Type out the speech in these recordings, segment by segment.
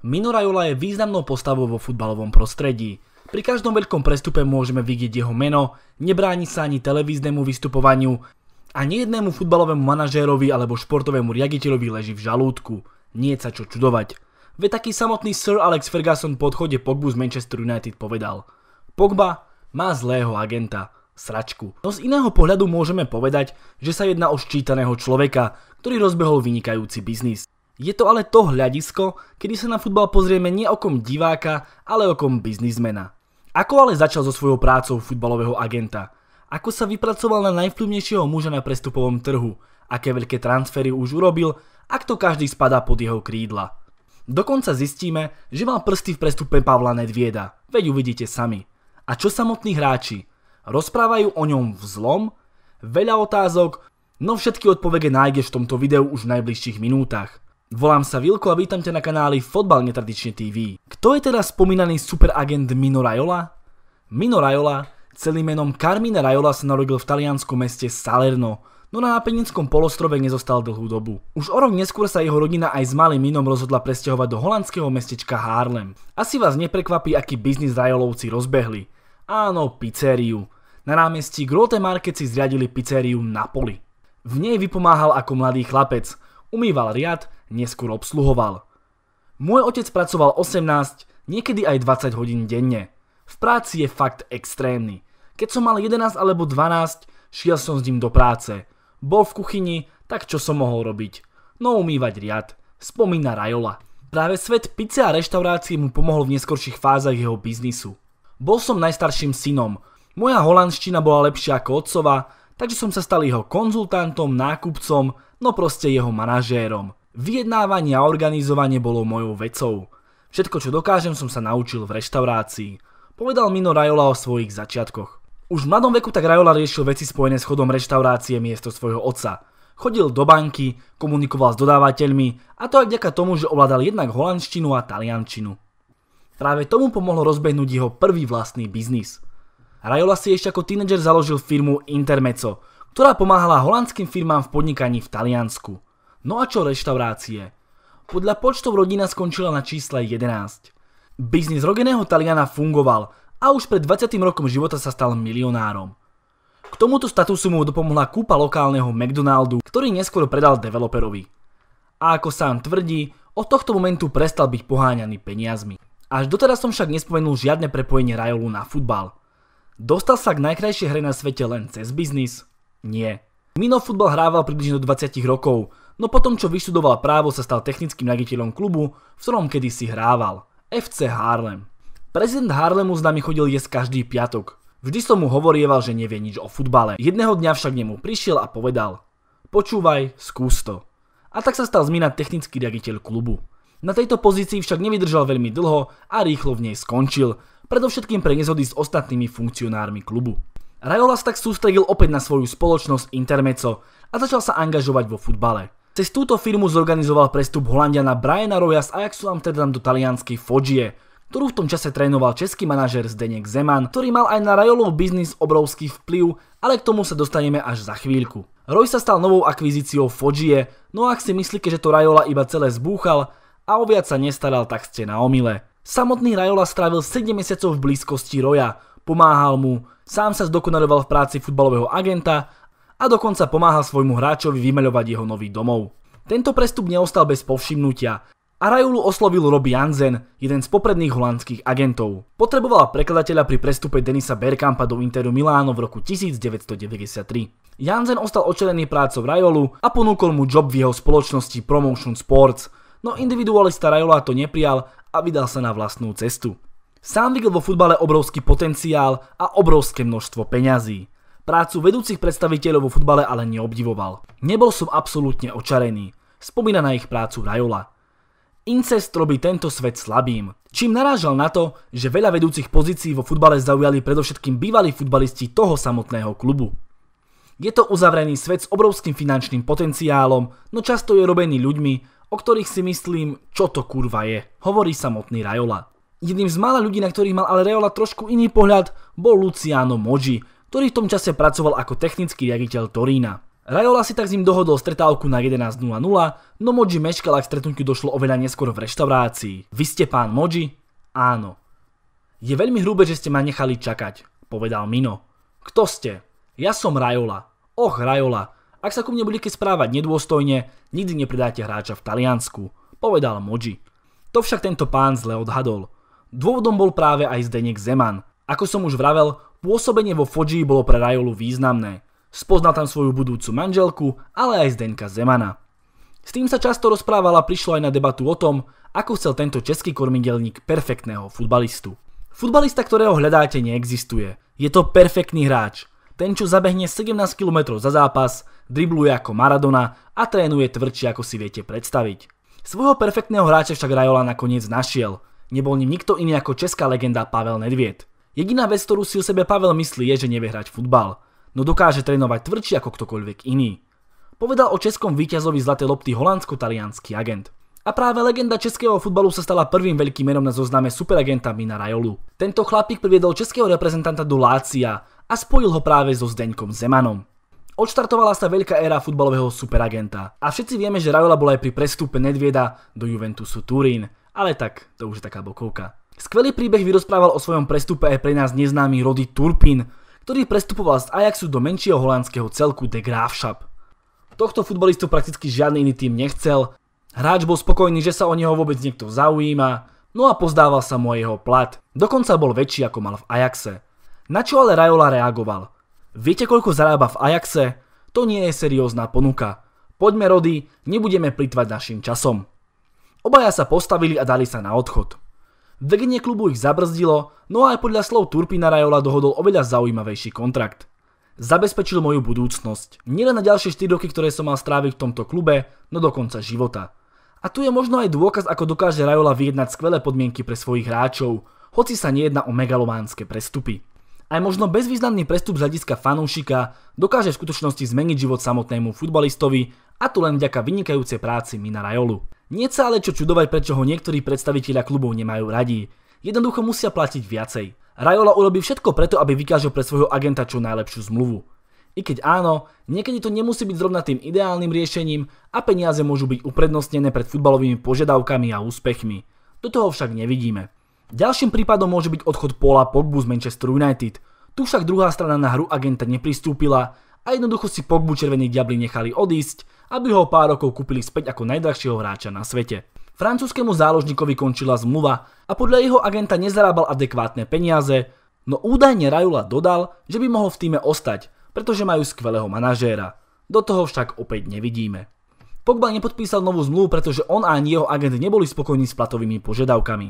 Mino Jola je významnou postavou vo futbalovom prostredí. Pri každom veľkom prestupe môžeme vidieť jeho meno, nebráni sa ani televíznemu vystupovaniu a nie jednému futbalovému manažérovi alebo športovému riaditeľovi leží v žalúdku. Nie sa čo čudovať. Ve taký samotný Sir Alex Ferguson po odchode Pogbu z Manchester United povedal Pogba má zlého agenta, sračku. No z iného pohľadu môžeme povedať, že sa jedná o ščítaného človeka, ktorý rozbehol vynikajúci biznis. Je to ale to hľadisko, kedy sa na futbal pozrieme nie okom diváka, ale okom biznismena. Ako ale začal so svojou prácou futbalového agenta? Ako sa vypracoval na najvplyvnejšieho muža na prestupovom trhu? Aké veľké transfery už urobil? Ak to každý spadá pod jeho krídla? Dokonca zistíme, že mal prsty v prestupe Pavla Nedvieda, veď uvidíte sami. A čo samotní hráči? Rozprávajú o ňom vzlom? Veľa otázok, no všetky odpovede nájdeš v tomto videu už v najbližších minútach. Volám sa Vilko a vítam ťa na kanáli Fotbal netradične TV. Kto je teda spomínaný superagent Mino Raiola? Mino Raiola, celým menom Carmine Raiola sa narodil v talianskom meste Salerno, no na Apeninskom polostrove nezostal dlhú dobu. Už o rok neskôr sa jeho rodina aj s malým Minom rozhodla presťahovať do holandského mestečka Harlem. Asi vás neprekvapí, aký biznis Raiolovci rozbehli. Áno, pizzeriu. Na námestí Grote Market si zriadili pizzeriu Napoli. V nej vypomáhal ako mladý chlapec. Umýval riad, neskôr obsluhoval. Môj otec pracoval 18, niekedy aj 20 hodín denne. V práci je fakt extrémny. Keď som mal 11 alebo 12, šiel som s ním do práce. Bol v kuchyni, tak čo som mohol robiť? No umývať riad, spomína Rajola. Práve svet pice a reštaurácie mu pomohol v neskorších fázach jeho biznisu. Bol som najstarším synom. Moja holandština bola lepšia ako otcova, takže som sa stal jeho konzultantom, nákupcom, no proste jeho manažérom. Vyjednávanie a organizovanie bolo mojou vecou. Všetko, čo dokážem, som sa naučil v reštaurácii. Povedal Mino Rajola o svojich začiatkoch. Už v mladom veku tak Rajola riešil veci spojené s chodom reštaurácie miesto svojho otca. Chodil do banky, komunikoval s dodávateľmi a to aj vďaka tomu, že ovládal jednak holandštinu a taliančinu. Práve tomu pomohlo rozbehnúť jeho prvý vlastný biznis. Rajola si ešte ako tínedžer založil firmu Intermezzo, ktorá pomáhala holandským firmám v podnikaní v Taliansku. No a čo reštaurácie? Podľa počtov rodina skončila na čísle 11. Biznis rogeného Taliana fungoval a už pred 20. rokom života sa stal milionárom. K tomuto statusu mu dopomohla kúpa lokálneho McDonaldu, ktorý neskôr predal developerovi. A ako sám tvrdí, od tohto momentu prestal byť poháňaný peniazmi. Až doteraz som však nespomenul žiadne prepojenie Rajolu na futbal. Dostal sa k najkrajšej hre na svete len cez biznis? Nie. Mino futbal hrával približne do 20 rokov no potom čo vyštudoval právo sa stal technickým riaditeľom klubu, v ktorom kedysi hrával, FC Harlem. Prezident Harlemu s nami chodil jesť každý piatok. Vždy som mu hovorieval, že nevie nič o futbale. Jedného dňa však nemu prišiel a povedal Počúvaj, skús to. A tak sa stal zmínať technický riaditeľ klubu. Na tejto pozícii však nevydržal veľmi dlho a rýchlo v nej skončil, predovšetkým pre nezhody s ostatnými funkcionármi klubu. Rajolas tak sústredil opäť na svoju spoločnosť Intermeco a začal sa angažovať vo futbale. Cez túto firmu zorganizoval prestup Holandiana Briana Roja z Ajaxu Amsterdam do talianskej Foggie ktorú v tom čase trénoval český manažer Zdeněk Zeman, ktorý mal aj na Rajolov biznis obrovský vplyv, ale k tomu sa dostaneme až za chvíľku. Roj sa stal novou akvizíciou Foggie, no ak si myslíte, že to Rajola iba celé zbúchal a o viac sa nestaral, tak ste na omile. Samotný Rajola strávil 7 mesiacov v blízkosti Roja, pomáhal mu, sám sa zdokonaloval v práci futbalového agenta a dokonca pomáha svojmu hráčovi vymeľovať jeho nový domov. Tento prestup neostal bez povšimnutia a Rajulu oslovil Robby Jansen, jeden z popredných holandských agentov. Potreboval prekladateľa pri prestupe Denisa Bergkampa do Interu Miláno v roku 1993. Janzen ostal očarený prácov Rajolu a ponúkol mu job v jeho spoločnosti Promotion Sports, no individualista Rajola to neprijal a vydal sa na vlastnú cestu. Sám videl vo futbale obrovský potenciál a obrovské množstvo peňazí. Prácu vedúcich predstaviteľov vo futbale ale neobdivoval. Nebol som absolútne očarený. Spomína na ich prácu Rajola. Incest robí tento svet slabým. Čím narážal na to, že veľa vedúcich pozícií vo futbale zaujali predovšetkým bývalí futbalisti toho samotného klubu. Je to uzavrený svet s obrovským finančným potenciálom, no často je robený ľuďmi, o ktorých si myslím, čo to kurva je, hovorí samotný Rajola. Jedným z mála ľudí, na ktorých mal ale Rajola trošku iný pohľad, bol Luciano Moji, ktorý v tom čase pracoval ako technický riaditeľ Torína. Rajola si tak s ním dohodol stretávku na 11.00, no Moji meškal, ak stretnutiu došlo oveľa neskôr v reštaurácii. Vy ste pán Moji? Áno. Je veľmi hrubé, že ste ma nechali čakať, povedal Mino. Kto ste? Ja som Rajola. Och, Rajola, ak sa ku mne budete správať nedôstojne, nikdy nepredáte hráča v Taliansku, povedal Moji. To však tento pán zle odhadol. Dôvodom bol práve aj Zdenek Zeman. Ako som už vravel, Pôsobenie vo Fodži bolo pre Rajolu významné. Spoznal tam svoju budúcu manželku, ale aj Zdenka Zemana. S tým sa často rozprávala prišlo aj na debatu o tom, ako chcel tento český kormidelník perfektného futbalistu. Futbalista, ktorého hľadáte, neexistuje. Je to perfektný hráč. Ten, čo zabehne 17 km za zápas, dribluje ako Maradona a trénuje tvrdšie, ako si viete predstaviť. Svojho perfektného hráča však Rajola nakoniec našiel. Nebol ním nikto iný ako česká legenda Pavel Nedvied. Jediná vec, ktorú si o sebe Pavel myslí, je, že nevie hrať futbal, no dokáže trénovať tvrdšie ako ktokoľvek iný. Povedal o českom víťazovi zlaté lopty holandsko-talianský agent. A práve legenda českého futbalu sa stala prvým veľkým menom na zozname superagenta Mina Rajolu. Tento chlapík priviedol českého reprezentanta do Lácia a spojil ho práve so Zdeňkom Zemanom. Odštartovala sa veľká éra futbalového superagenta a všetci vieme, že Rajola bola aj pri prestúpe Nedvieda do Juventusu Turín, ale tak to už je taká bokovka. Skvelý príbeh vyrozprával o svojom prestupe aj pre nás neznámy Rody Turpin, ktorý prestupoval z Ajaxu do menšieho holandského celku De Graafschap. Tohto futbolistu prakticky žiadny iný tým nechcel, hráč bol spokojný, že sa o neho vôbec niekto zaujíma, no a pozdával sa mu jeho plat. Dokonca bol väčší ako mal v Ajaxe. Na čo ale Rajola reagoval? Viete koľko zarába v Ajaxe? To nie je seriózna ponuka. Poďme Rody, nebudeme plitvať našim časom. Obaja sa postavili a dali sa na odchod. Vedenie klubu ich zabrzdilo, no aj podľa slov Turpina Rajola dohodol oveľa zaujímavejší kontrakt. Zabezpečil moju budúcnosť. Nielen na ďalšie 4 roky, ktoré som mal stráviť v tomto klube, no do konca života. A tu je možno aj dôkaz, ako dokáže Rajola vyjednať skvelé podmienky pre svojich hráčov, hoci sa nejedná o megalománske prestupy. Aj možno bezvýznamný prestup z hľadiska fanúšika dokáže v skutočnosti zmeniť život samotnému futbalistovi a to len vďaka vynikajúcej práci Mina Rajolu. Nie sa ale čo čudovať, prečo ho niektorí predstaviteľa klubov nemajú radi. Jednoducho musia platiť viacej. Rajola urobí všetko preto, aby vykážil pre svojho agenta čo najlepšiu zmluvu. I keď áno, niekedy to nemusí byť zrovna tým ideálnym riešením a peniaze môžu byť uprednostnené pred futbalovými požiadavkami a úspechmi. Do toho však nevidíme. Ďalším prípadom môže byť odchod Paula Pogbu z Manchester United. Tu však druhá strana na hru agenta nepristúpila a jednoducho si Pogbu červení diabli nechali odísť, aby ho pár rokov kúpili späť ako najdrahšieho hráča na svete. Francúzskému záložníkovi končila zmluva a podľa jeho agenta nezarábal adekvátne peniaze, no údajne Rajula dodal, že by mohol v týme ostať, pretože majú skvelého manažéra. Do toho však opäť nevidíme. Pogba nepodpísal novú zmluvu, pretože on a ani jeho agent neboli spokojní s platovými požiadavkami.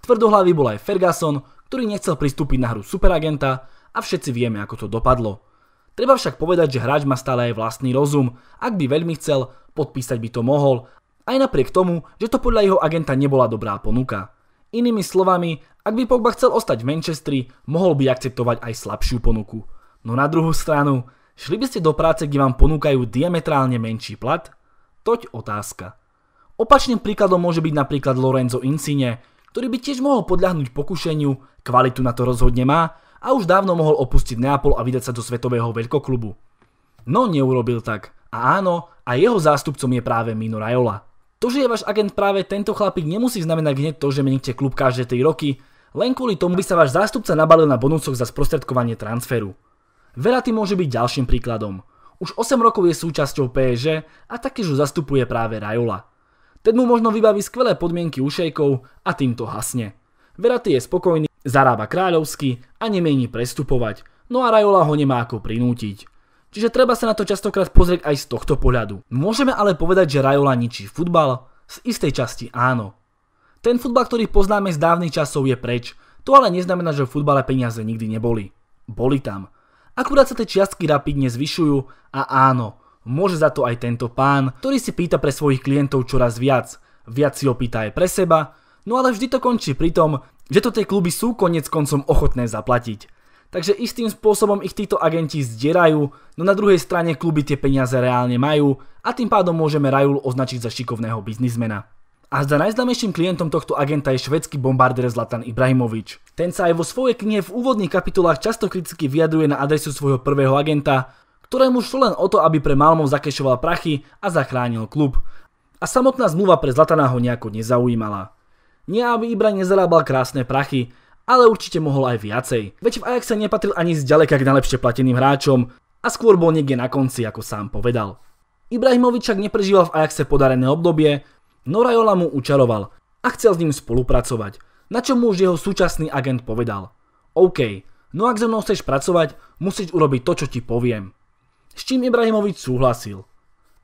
Tvrdohlavý bol aj Ferguson, ktorý nechcel pristúpiť na hru superagenta a všetci vieme, ako to dopadlo. Treba však povedať, že hráč má stále aj vlastný rozum. Ak by veľmi chcel, podpísať by to mohol, aj napriek tomu, že to podľa jeho agenta nebola dobrá ponuka. Inými slovami, ak by Pogba chcel ostať v Manchestri, mohol by akceptovať aj slabšiu ponuku. No na druhú stranu, šli by ste do práce, kde vám ponúkajú diametrálne menší plat? Toť otázka. Opačným príkladom môže byť napríklad Lorenzo Insigne, ktorý by tiež mohol podľahnuť pokušeniu, kvalitu na to rozhodne má, a už dávno mohol opustiť Neapol a vydať sa do svetového veľkoklubu. No neurobil tak. A áno, a jeho zástupcom je práve Mino Raiola. To, že je váš agent práve tento chlapík nemusí znamenať hneď to, že meníte klub každé 3 roky, len kvôli tomu by sa váš zástupca nabalil na bonusoch za sprostredkovanie transferu. Verati môže byť ďalším príkladom. Už 8 rokov je súčasťou PSG a taktiež ho zastupuje práve Rajola. Ten mu možno vybaví skvelé podmienky ušejkov a týmto hasne. Verati je spokojný Zarába kráľovsky a nemení prestupovať, no a Rajola ho nemá ako prinútiť. Čiže treba sa na to častokrát pozrieť aj z tohto pohľadu. Môžeme ale povedať, že Rajola ničí futbal? Z istej časti áno. Ten futbal, ktorý poznáme z dávnych časov je preč, to ale neznamená, že v futbale peniaze nikdy neboli. Boli tam. Akurát sa tie čiastky rapidne zvyšujú a áno, môže za to aj tento pán, ktorý si pýta pre svojich klientov čoraz viac. Viac si opýta aj pre seba, no ale vždy to končí pri tom, že to tie kluby sú konec koncom ochotné zaplatiť. Takže istým spôsobom ich títo agenti zdierajú, no na druhej strane kluby tie peniaze reálne majú a tým pádom môžeme Rajul označiť za šikovného biznismena. A za najznámejším klientom tohto agenta je švedský bombardér Zlatan Ibrahimovič. Ten sa aj vo svojej knihe v úvodných kapitolách často kriticky vyjadruje na adresu svojho prvého agenta, ktorému šlo len o to, aby pre Malmo zakešoval prachy a zachránil klub. A samotná zmluva pre Zlatana ho nejako nezaujímala. Nie aby Ibra nezarábal krásne prachy, ale určite mohol aj viacej. Veď v Ajaxe nepatril ani zďaleka k najlepšie plateným hráčom a skôr bol niekde na konci, ako sám povedal. Ibrahimovič však neprežíval v Ajaxe podarené obdobie, no Rajola mu učaroval a chcel s ním spolupracovať, na čo mu už jeho súčasný agent povedal. OK, no ak so mnou chceš pracovať, musíš urobiť to, čo ti poviem. S čím Ibrahimovič súhlasil.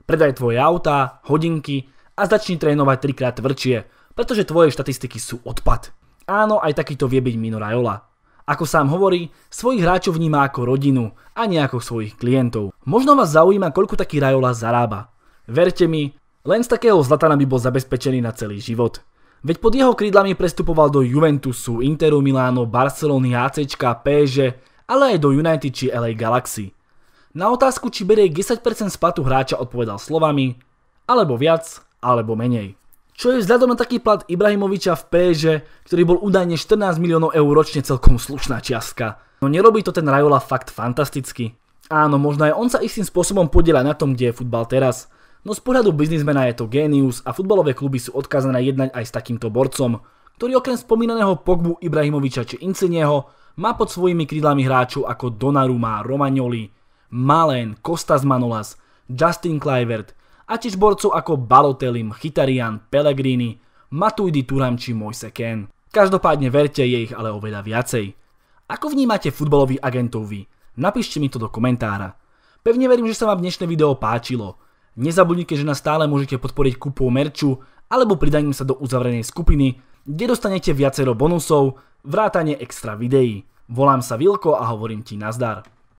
Predaj tvoje autá, hodinky a začni trénovať trikrát tvrdšie, pretože tvoje štatistiky sú odpad. Áno, aj takýto vie byť Mino Raiola. Ako sám hovorí, svojich hráčov vníma ako rodinu a nie ako svojich klientov. Možno vás zaujíma, koľko taký Raiola zarába. Verte mi, len z takého Zlatana by bol zabezpečený na celý život. Veď pod jeho krídlami prestupoval do Juventusu, Interu Miláno, Barcelony, ACčka, PSG, ale aj do United či LA Galaxy. Na otázku, či berie 10% splatu hráča odpovedal slovami alebo viac, alebo menej čo je vzhľadom na taký plat Ibrahimoviča v PSG, ktorý bol údajne 14 miliónov eur ročne celkom slušná čiastka. No nerobí to ten Rajola fakt fantasticky. Áno, možno aj on sa istým spôsobom podiela na tom, kde je futbal teraz. No z pohľadu biznismena je to génius a futbalové kluby sú odkazané jednať aj s takýmto borcom, ktorý okrem spomínaného Pogbu Ibrahimoviča či Incinieho má pod svojimi krídlami hráčov ako Donnarumma, Romagnoli, Malen, Kostas Manolas, Justin Kluivert, a tiež borcov ako Balotelim, chitarian Pellegrini, Matuidi Turam či Moise Ken. Každopádne verte, je ich ale oveľa viacej. Ako vnímate futbalových agentov vy? Napíšte mi to do komentára. Pevne verím, že sa vám dnešné video páčilo. Nezabudnite, že nás stále môžete podporiť kúpou merču alebo pridaním sa do uzavrenej skupiny, kde dostanete viacero bonusov, vrátanie extra videí. Volám sa Vilko a hovorím ti nazdar.